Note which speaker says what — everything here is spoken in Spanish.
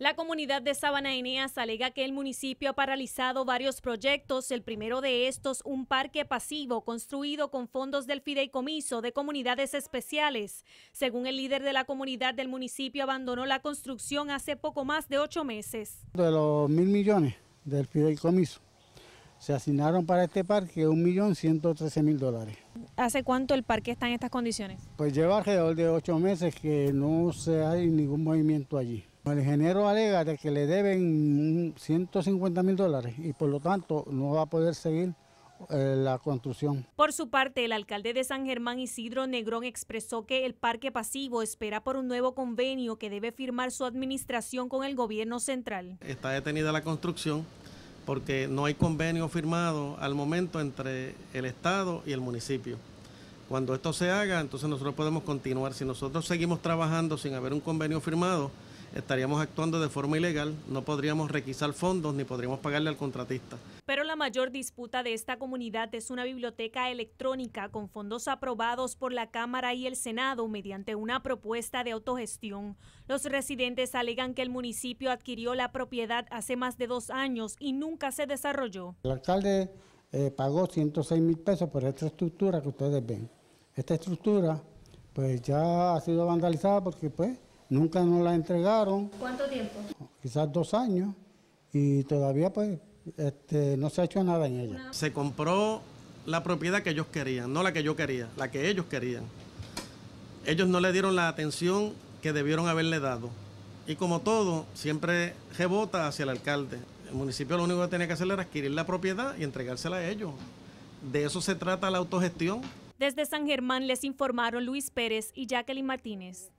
Speaker 1: La comunidad de Sabana Eneas alega que el municipio ha paralizado varios proyectos, el primero de estos un parque pasivo construido con fondos del fideicomiso de comunidades especiales. Según el líder de la comunidad del municipio, abandonó la construcción hace poco más de ocho meses.
Speaker 2: De los mil millones del fideicomiso, se asignaron para este parque un millón ciento mil dólares.
Speaker 1: ¿Hace cuánto el parque está en estas condiciones?
Speaker 2: Pues lleva alrededor de ocho meses que no se hay ningún movimiento allí. Pues el ingeniero alega de que le deben 150 mil dólares y por lo tanto no va a poder seguir eh, la construcción.
Speaker 1: Por su parte, el alcalde de San Germán Isidro Negrón expresó que el parque pasivo espera por un nuevo convenio que debe firmar su administración con el gobierno central.
Speaker 3: Está detenida la construcción porque no hay convenio firmado al momento entre el Estado y el municipio. Cuando esto se haga, entonces nosotros podemos continuar. Si nosotros seguimos trabajando sin haber un convenio firmado, estaríamos actuando de forma ilegal, no podríamos requisar fondos ni podríamos pagarle al contratista.
Speaker 1: Pero la mayor disputa de esta comunidad es una biblioteca electrónica con fondos aprobados por la Cámara y el Senado mediante una propuesta de autogestión. Los residentes alegan que el municipio adquirió la propiedad hace más de dos años y nunca se desarrolló.
Speaker 2: El alcalde eh, pagó 106 mil pesos por esta estructura que ustedes ven. Esta estructura pues ya ha sido vandalizada porque pues Nunca nos la entregaron. ¿Cuánto tiempo? Quizás dos años y todavía pues este, no se ha hecho nada en
Speaker 3: ella. Se compró la propiedad que ellos querían, no la que yo quería, la que ellos querían. Ellos no le dieron la atención que debieron haberle dado. Y como todo, siempre rebota hacia el alcalde. El municipio lo único que tenía que hacer era adquirir la propiedad y entregársela a ellos. De eso se trata la autogestión.
Speaker 1: Desde San Germán les informaron Luis Pérez y Jacqueline Martínez.